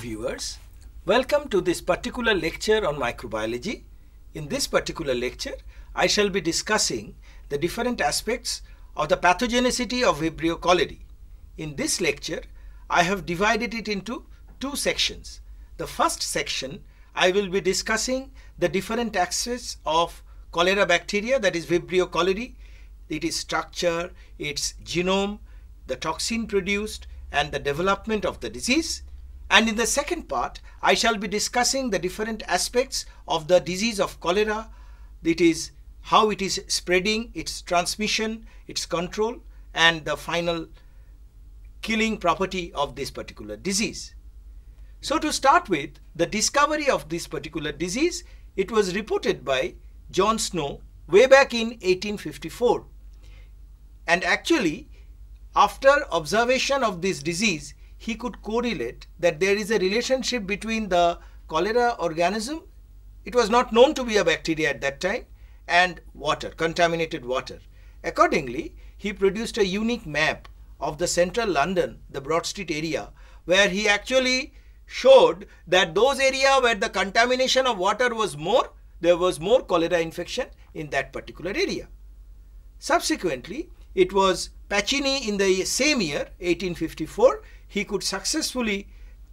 viewers. Welcome to this particular lecture on microbiology. In this particular lecture, I shall be discussing the different aspects of the pathogenicity of Vibrio cholerae. In this lecture, I have divided it into two sections. The first section, I will be discussing the different aspects of cholera bacteria, that is Vibrio cholerae, its structure, its genome, the toxin produced, and the development of the disease. And in the second part, I shall be discussing the different aspects of the disease of cholera, that is, how it is spreading, its transmission, its control, and the final killing property of this particular disease. So to start with, the discovery of this particular disease, it was reported by John Snow way back in 1854. And actually, after observation of this disease, he could correlate that there is a relationship between the cholera organism, it was not known to be a bacteria at that time, and water, contaminated water. Accordingly, he produced a unique map of the central London, the Broad Street area, where he actually showed that those areas where the contamination of water was more, there was more cholera infection in that particular area. Subsequently, it was Pacini in the same year, 1854, he could successfully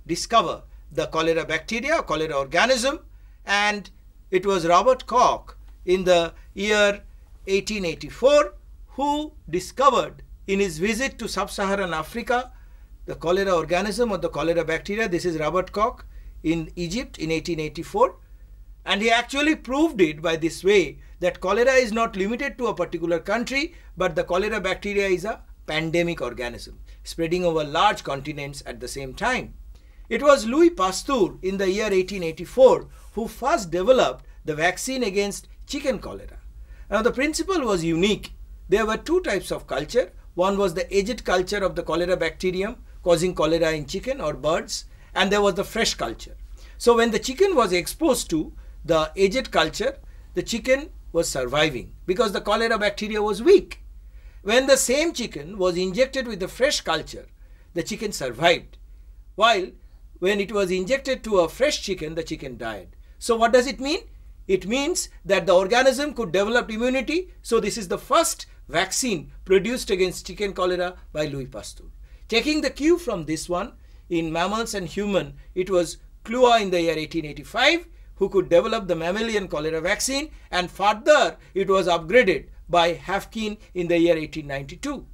discover the cholera bacteria, cholera organism, and it was Robert Koch in the year 1884 who discovered in his visit to sub-Saharan Africa the cholera organism or the cholera bacteria. This is Robert Koch in Egypt in 1884 and he actually proved it by this way that cholera is not limited to a particular country but the cholera bacteria is a pandemic organism, spreading over large continents at the same time. It was Louis Pasteur in the year 1884 who first developed the vaccine against chicken cholera. Now, the principle was unique. There were two types of culture. One was the aged culture of the cholera bacterium causing cholera in chicken or birds, and there was the fresh culture. So, when the chicken was exposed to the aged culture, the chicken was surviving because the cholera bacteria was weak. When the same chicken was injected with the fresh culture, the chicken survived, while when it was injected to a fresh chicken, the chicken died. So what does it mean? It means that the organism could develop immunity. So this is the first vaccine produced against chicken cholera by Louis Pasteur. Taking the cue from this one, in mammals and human, it was Clua in the year 1885 who could develop the mammalian cholera vaccine and further it was upgraded by Hafkin in the year 1892.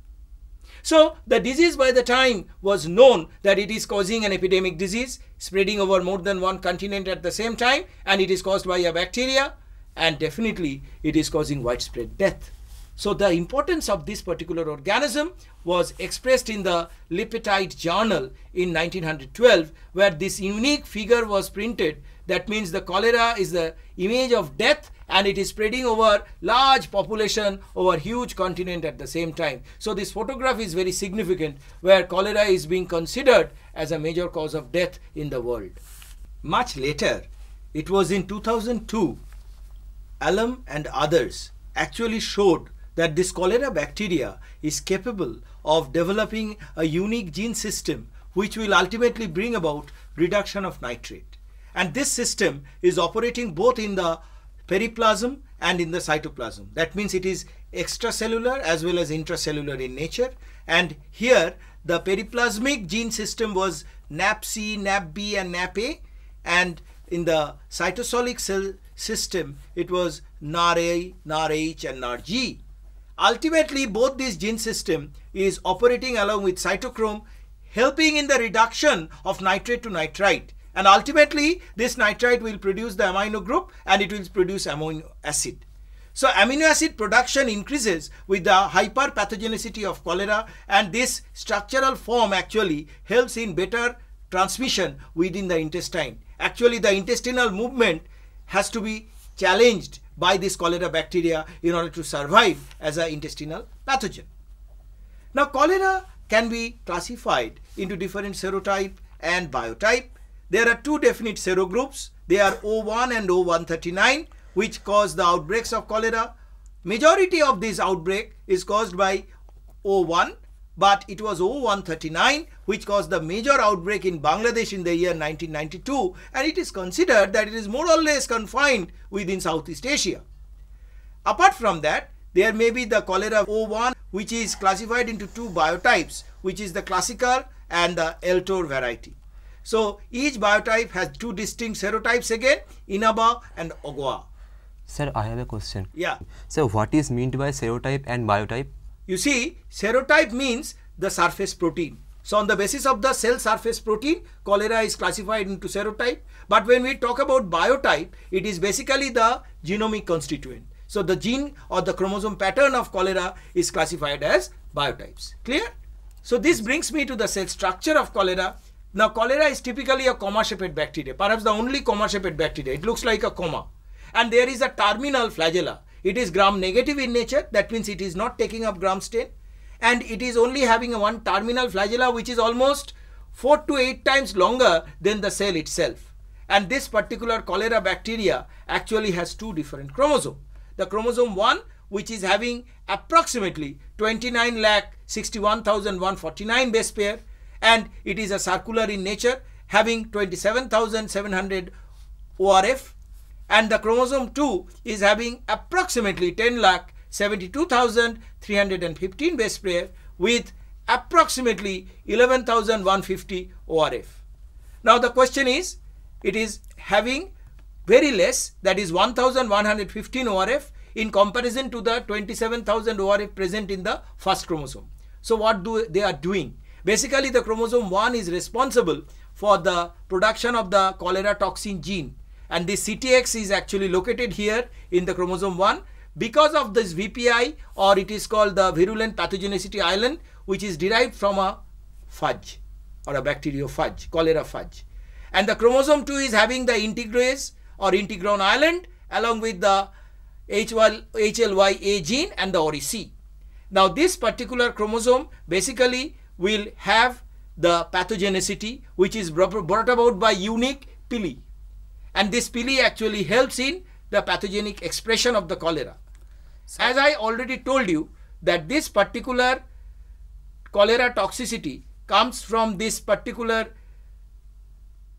So the disease by the time was known that it is causing an epidemic disease spreading over more than one continent at the same time and it is caused by a bacteria and definitely it is causing widespread death. So the importance of this particular organism was expressed in the Lipidite Journal in 1912 where this unique figure was printed that means the cholera is the image of death and it is spreading over large population over huge continent at the same time. So this photograph is very significant where cholera is being considered as a major cause of death in the world. Much later, it was in 2002, Alum and others actually showed that this cholera bacteria is capable of developing a unique gene system which will ultimately bring about reduction of nitrate. And this system is operating both in the periplasm and in the cytoplasm. That means it is extracellular as well as intracellular in nature. And here the periplasmic gene system was NAPC, NAPB and NAPA. And in the cytosolic cell system, it was NARA, NARH and NARG. Ultimately, both these gene system is operating along with cytochrome, helping in the reduction of nitrate to nitrite and ultimately, this nitrite will produce the amino group and it will produce amino acid. So amino acid production increases with the hyperpathogenicity of cholera and this structural form actually helps in better transmission within the intestine. Actually, the intestinal movement has to be challenged by this cholera bacteria in order to survive as an intestinal pathogen. Now, cholera can be classified into different serotype and biotype. There are two definite serogroups. They are O1 and O139, which cause the outbreaks of cholera. Majority of this outbreak is caused by O1, but it was O139 which caused the major outbreak in Bangladesh in the year 1992 and it is considered that it is more or less confined within Southeast Asia. Apart from that, there may be the cholera O1 which is classified into two biotypes which is the classical and the Eltor variety. So each biotype has two distinct serotypes again, Inaba and Ogwa. Sir, I have a question. Yeah. So what is meant by serotype and biotype? You see, serotype means the surface protein. So on the basis of the cell surface protein, cholera is classified into serotype. But when we talk about biotype, it is basically the genomic constituent. So the gene or the chromosome pattern of cholera is classified as biotypes. Clear? So this brings me to the cell structure of cholera. Now, cholera is typically a comma-shaped bacteria, perhaps the only comma-shaped bacteria. It looks like a comma. And there is a terminal flagella. It is gram-negative in nature. That means it is not taking up gram stain. And it is only having a one terminal flagella, which is almost 4 to 8 times longer than the cell itself. And this particular cholera bacteria actually has two different chromosomes. The chromosome 1, which is having approximately 29 lakh 61,149 base pair and it is a circular in nature having 27,700 ORF and the chromosome 2 is having approximately 10 lakh 72,315 base pair with approximately 11,150 ORF. Now the question is, it is having very less that is 1115 ORF in comparison to the 27,000 ORF present in the first chromosome. So what do they are doing? Basically, the chromosome 1 is responsible for the production of the cholera toxin gene. And this CTX is actually located here in the chromosome 1. Because of this VPI or it is called the virulent pathogenicity island which is derived from a fudge or a bacteriophage, cholera fudge. And the chromosome 2 is having the integrase or integron island along with the HLYA gene and the ORIC. Now this particular chromosome basically will have the pathogenicity which is brought about by unique pili. And this pili actually helps in the pathogenic expression of the cholera. So As I already told you that this particular cholera toxicity comes from this particular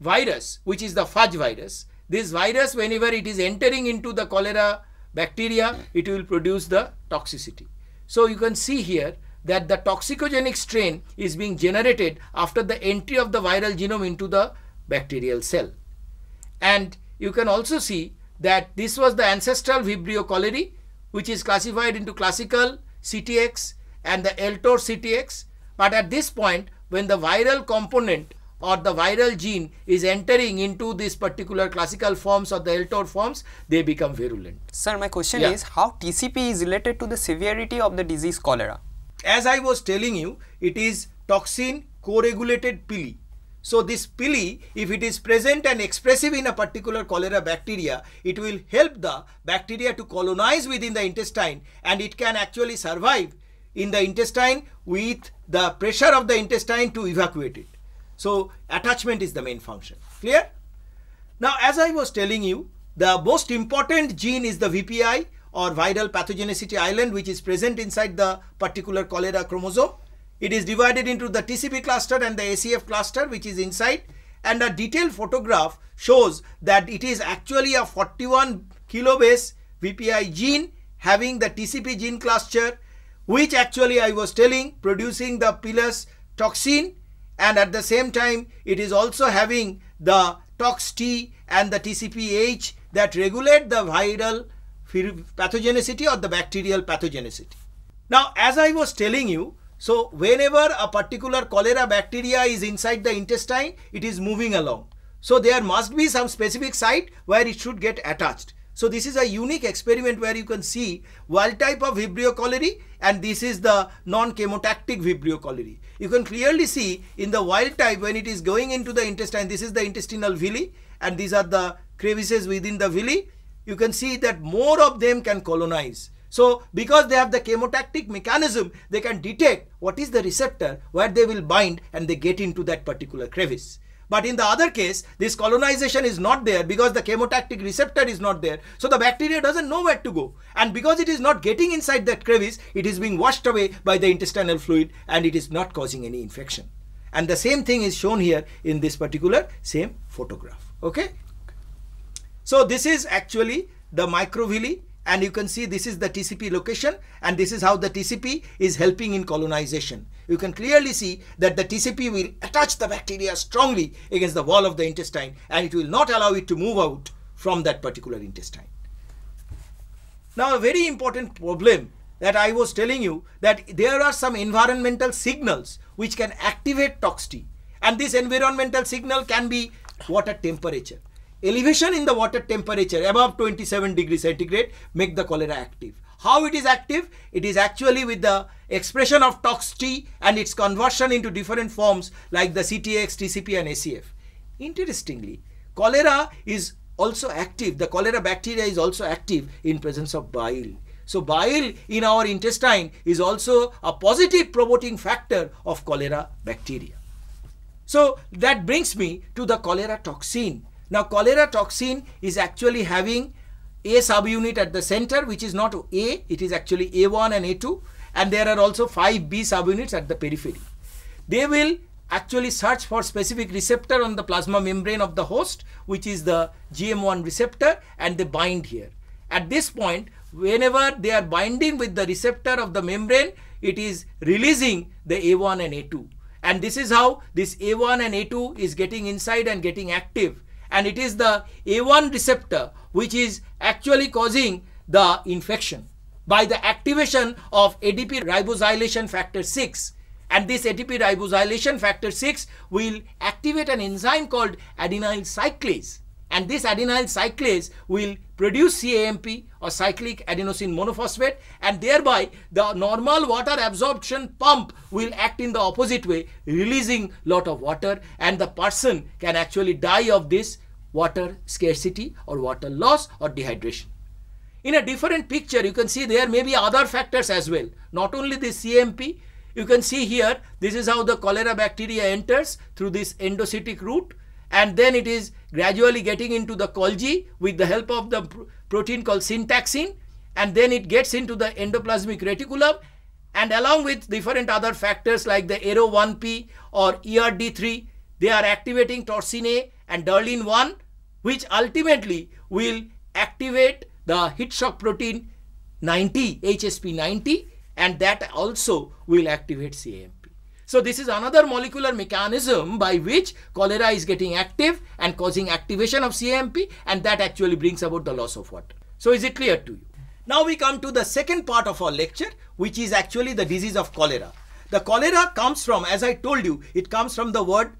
virus which is the fudge virus. This virus whenever it is entering into the cholera bacteria it will produce the toxicity. So you can see here that the toxicogenic strain is being generated after the entry of the viral genome into the bacterial cell. And you can also see that this was the ancestral Vibrio cholerae, which is classified into classical CTX and the LTOR CTX. But at this point, when the viral component or the viral gene is entering into these particular classical forms or the LTOR forms, they become virulent. Sir, my question yeah. is how TCP is related to the severity of the disease cholera? As I was telling you, it is toxin co-regulated pili. So this pili, if it is present and expressive in a particular cholera bacteria, it will help the bacteria to colonize within the intestine and it can actually survive in the intestine with the pressure of the intestine to evacuate it. So attachment is the main function. Clear? Now as I was telling you, the most important gene is the VPI or viral pathogenicity island which is present inside the particular cholera chromosome. It is divided into the TCP cluster and the ACF cluster which is inside and a detailed photograph shows that it is actually a 41 kilobase VPI gene having the TCP gene cluster which actually I was telling producing the pilus toxin and at the same time it is also having the tox T and the TCPH that regulate the viral pathogenicity or the bacterial pathogenicity. Now, as I was telling you, so whenever a particular cholera bacteria is inside the intestine, it is moving along. So there must be some specific site where it should get attached. So this is a unique experiment where you can see wild type of Vibrio cholerae and this is the non-chemotactic Vibrio cholerae. You can clearly see in the wild type when it is going into the intestine, this is the intestinal villi and these are the crevices within the villi you can see that more of them can colonize. So because they have the chemotactic mechanism, they can detect what is the receptor where they will bind and they get into that particular crevice. But in the other case, this colonization is not there because the chemotactic receptor is not there. So the bacteria doesn't know where to go. And because it is not getting inside that crevice, it is being washed away by the intestinal fluid and it is not causing any infection. And the same thing is shown here in this particular same photograph. Okay. So this is actually the microvilli and you can see this is the TCP location and this is how the TCP is helping in colonization. You can clearly see that the TCP will attach the bacteria strongly against the wall of the intestine and it will not allow it to move out from that particular intestine. Now a very important problem that I was telling you that there are some environmental signals which can activate TOXT and this environmental signal can be water temperature elevation in the water temperature above 27 degree centigrade make the cholera active. How it is active? It is actually with the expression of TOX-T and its conversion into different forms like the CTX, TCP and ACF. Interestingly, cholera is also active. The cholera bacteria is also active in presence of bile. So bile in our intestine is also a positive promoting factor of cholera bacteria. So that brings me to the cholera toxin now cholera toxin is actually having a subunit at the center which is not A, it is actually A1 and A2 and there are also 5 B subunits at the periphery. They will actually search for specific receptor on the plasma membrane of the host which is the GM1 receptor and they bind here. At this point whenever they are binding with the receptor of the membrane it is releasing the A1 and A2 and this is how this A1 and A2 is getting inside and getting active and it is the A1 receptor which is actually causing the infection by the activation of ADP ribosylation factor 6 and this ATP ribosylation factor 6 will activate an enzyme called adenyl cyclase and this adenyl cyclase will produce CAMP or cyclic adenosine monophosphate and thereby the normal water absorption pump will act in the opposite way releasing lot of water and the person can actually die of this water scarcity or water loss or dehydration. In a different picture, you can see there may be other factors as well, not only the CMP. You can see here, this is how the cholera bacteria enters through this endocytic route and then it is gradually getting into the Golgi with the help of the pr protein called syntaxin and then it gets into the endoplasmic reticulum and along with different other factors like the ARO1P or ERD3, they are activating torsin A and Derlin1 which ultimately will activate the heat shock protein 90 HSP90 and that also will activate CAMP. So this is another molecular mechanism by which cholera is getting active and causing activation of CAMP and that actually brings about the loss of water. So is it clear to you? Now we come to the second part of our lecture which is actually the disease of cholera. The cholera comes from as I told you it comes from the word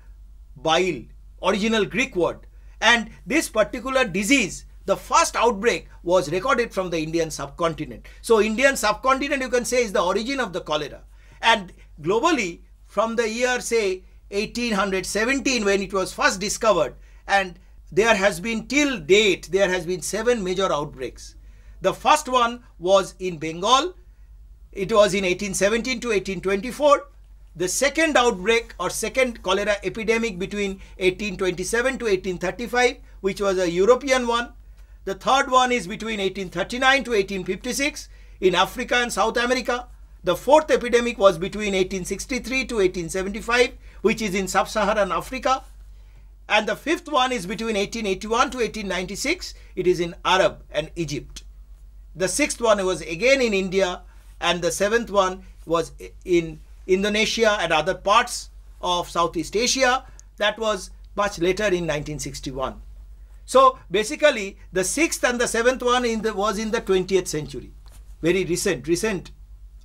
bile original Greek word and this particular disease, the first outbreak was recorded from the Indian subcontinent. So Indian subcontinent you can say is the origin of the cholera. And globally from the year say 1817 when it was first discovered and there has been till date there has been seven major outbreaks. The first one was in Bengal. It was in 1817 to 1824 the second outbreak or second cholera epidemic between 1827 to 1835, which was a European one. The third one is between 1839 to 1856 in Africa and South America. The fourth epidemic was between 1863 to 1875, which is in sub-Saharan Africa. And the fifth one is between 1881 to 1896. It is in Arab and Egypt. The sixth one was again in India. And the seventh one was in Indonesia and other parts of Southeast Asia. That was much later in 1961. So basically, the sixth and the seventh one in the, was in the 20th century. Very recent, recent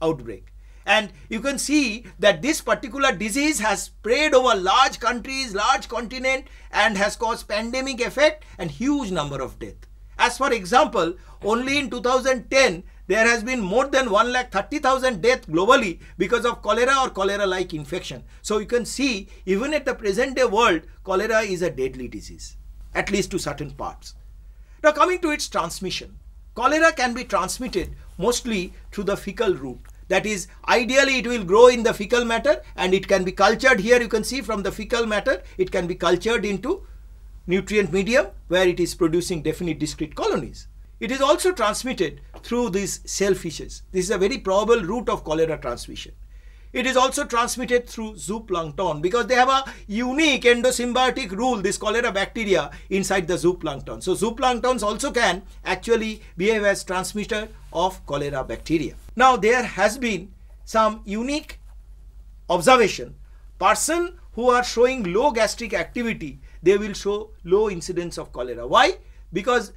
outbreak. And you can see that this particular disease has spread over large countries, large continent and has caused pandemic effect and huge number of death. As for example, only in 2010, there has been more than 1 lakh 30,000 deaths globally because of cholera or cholera-like infection. So you can see even at the present day world, cholera is a deadly disease, at least to certain parts. Now coming to its transmission, cholera can be transmitted mostly through the fecal route. That is, ideally it will grow in the fecal matter and it can be cultured here. You can see from the fecal matter, it can be cultured into nutrient medium where it is producing definite discrete colonies. It is also transmitted through these cell fishes. This is a very probable route of cholera transmission. It is also transmitted through zooplankton because they have a unique endosymbiotic rule, this cholera bacteria inside the zooplankton. So zooplanktons also can actually behave as transmitter of cholera bacteria. Now there has been some unique observation. Person who are showing low gastric activity, they will show low incidence of cholera. Why? Because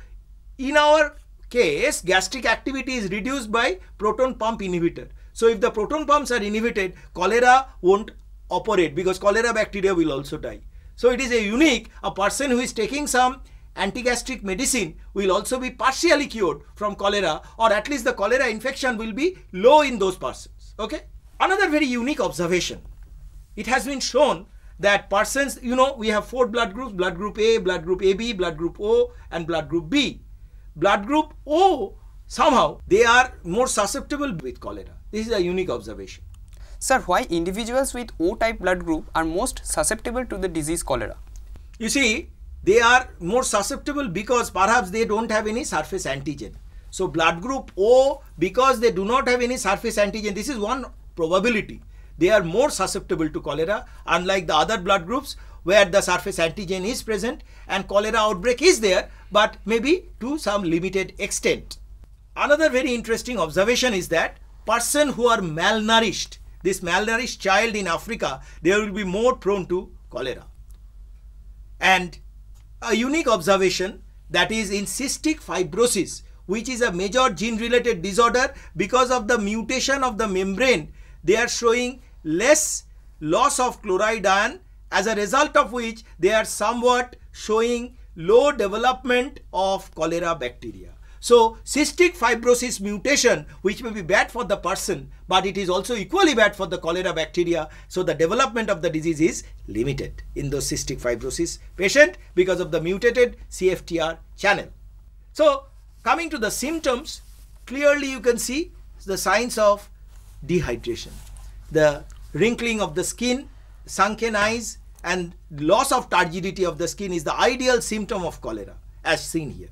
in our case, gastric activity is reduced by proton pump inhibitor. So if the proton pumps are inhibited, cholera won't operate because cholera bacteria will also die. So it is a unique, a person who is taking some anti-gastric medicine will also be partially cured from cholera or at least the cholera infection will be low in those persons. Okay. Another very unique observation. It has been shown that persons, you know, we have four blood groups, blood group A, blood group AB, blood group O and blood group B blood group O, oh, somehow they are more susceptible with cholera. This is a unique observation. Sir, why individuals with O-type blood group are most susceptible to the disease cholera? You see, they are more susceptible because perhaps they don't have any surface antigen. So blood group O, oh, because they do not have any surface antigen, this is one probability. They are more susceptible to cholera unlike the other blood groups where the surface antigen is present and cholera outbreak is there, but maybe to some limited extent. Another very interesting observation is that person who are malnourished, this malnourished child in Africa, they will be more prone to cholera. And a unique observation that is in cystic fibrosis, which is a major gene related disorder because of the mutation of the membrane, they are showing less loss of chloride ion as a result of which they are somewhat showing low development of cholera bacteria. So cystic fibrosis mutation, which may be bad for the person, but it is also equally bad for the cholera bacteria. So the development of the disease is limited in those cystic fibrosis patient because of the mutated CFTR channel. So coming to the symptoms, clearly you can see the signs of dehydration, the wrinkling of the skin, sunken eyes, and loss of turgidity of the skin is the ideal symptom of cholera as seen here.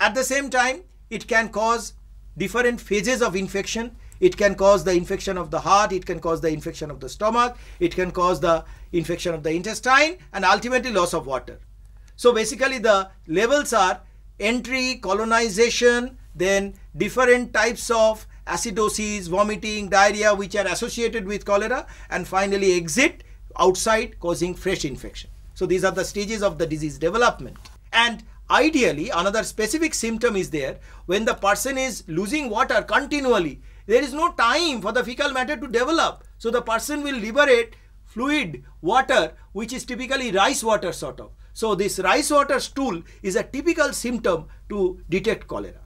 At the same time, it can cause different phases of infection. It can cause the infection of the heart, it can cause the infection of the stomach, it can cause the infection of the intestine and ultimately loss of water. So basically the levels are entry, colonization, then different types of acidosis, vomiting, diarrhea, which are associated with cholera, and finally exit, outside causing fresh infection. So these are the stages of the disease development. And ideally another specific symptom is there when the person is losing water continually there is no time for the fecal matter to develop so the person will liberate fluid water which is typically rice water sort of so this rice water stool is a typical symptom to detect cholera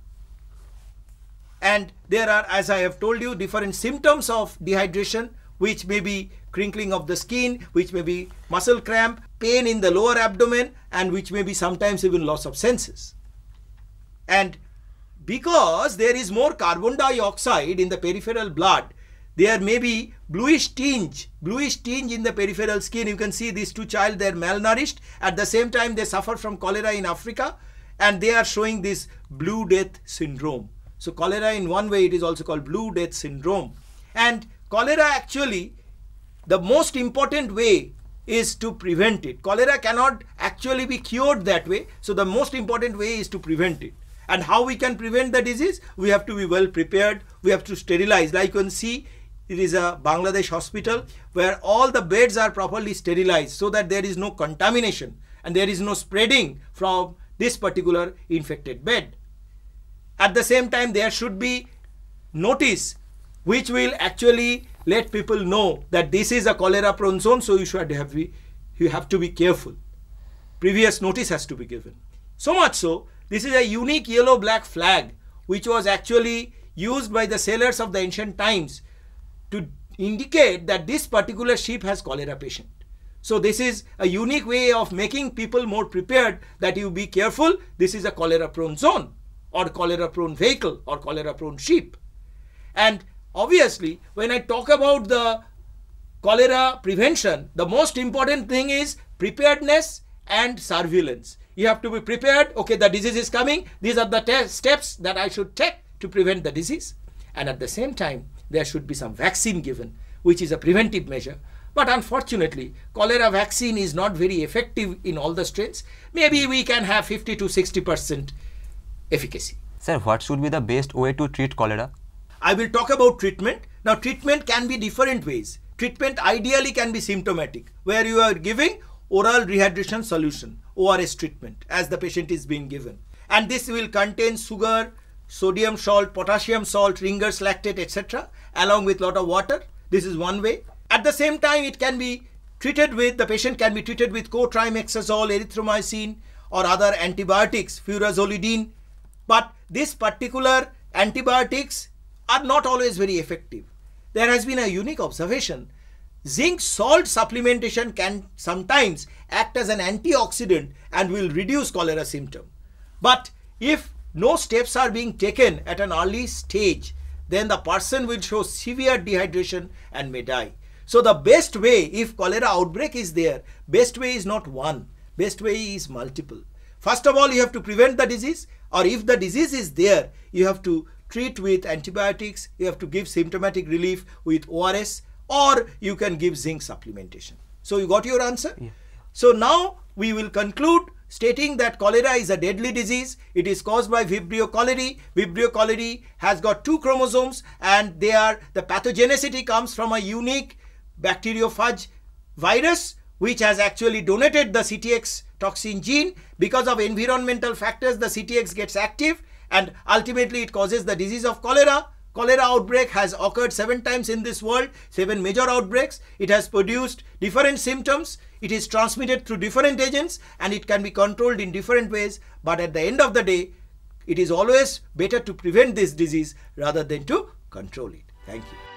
and there are as i have told you different symptoms of dehydration which may be crinkling of the skin, which may be muscle cramp, pain in the lower abdomen, and which may be sometimes even loss of senses. And because there is more carbon dioxide in the peripheral blood, there may be bluish tinge, bluish tinge in the peripheral skin. You can see these two child, they're malnourished. At the same time, they suffer from cholera in Africa and they are showing this blue death syndrome. So cholera in one way, it is also called blue death syndrome. And Cholera actually, the most important way is to prevent it. Cholera cannot actually be cured that way. So the most important way is to prevent it. And how we can prevent the disease? We have to be well prepared. We have to sterilize. Like you can see, it is a Bangladesh hospital where all the beds are properly sterilized so that there is no contamination and there is no spreading from this particular infected bed. At the same time, there should be notice which will actually let people know that this is a cholera prone zone, so you should have be, you have to be careful. Previous notice has to be given. So much so, this is a unique yellow black flag which was actually used by the sailors of the ancient times to indicate that this particular ship has cholera patient. So this is a unique way of making people more prepared that you be careful, this is a cholera prone zone or cholera prone vehicle or cholera prone ship. And Obviously, when I talk about the cholera prevention, the most important thing is preparedness and surveillance. You have to be prepared. Okay, the disease is coming. These are the steps that I should take to prevent the disease. And at the same time, there should be some vaccine given, which is a preventive measure. But unfortunately, cholera vaccine is not very effective in all the strains. Maybe we can have 50 to 60% efficacy. Sir, what should be the best way to treat cholera? I will talk about treatment. Now treatment can be different ways. Treatment ideally can be symptomatic where you are giving oral rehydration solution ORS treatment as the patient is being given. And this will contain sugar, sodium salt, potassium salt, Ringer's lactate etc along with lot of water. This is one way. At the same time it can be treated with, the patient can be treated with cotrimoxazole, erythromycin or other antibiotics, furazolidine. But this particular antibiotics are not always very effective. There has been a unique observation. Zinc salt supplementation can sometimes act as an antioxidant and will reduce cholera symptom. But if no steps are being taken at an early stage, then the person will show severe dehydration and may die. So the best way, if cholera outbreak is there, best way is not one, best way is multiple. First of all, you have to prevent the disease or if the disease is there, you have to treat with antibiotics, you have to give symptomatic relief with ORS or you can give zinc supplementation. So you got your answer? Yeah. So now we will conclude stating that cholera is a deadly disease. It is caused by Vibrio cholerae. Vibrio cholerae has got two chromosomes and they are the pathogenicity comes from a unique bacteriophage virus which has actually donated the CTX toxin gene. Because of environmental factors, the CTX gets active and ultimately it causes the disease of cholera. Cholera outbreak has occurred seven times in this world, seven major outbreaks. It has produced different symptoms. It is transmitted through different agents and it can be controlled in different ways. But at the end of the day, it is always better to prevent this disease rather than to control it. Thank you.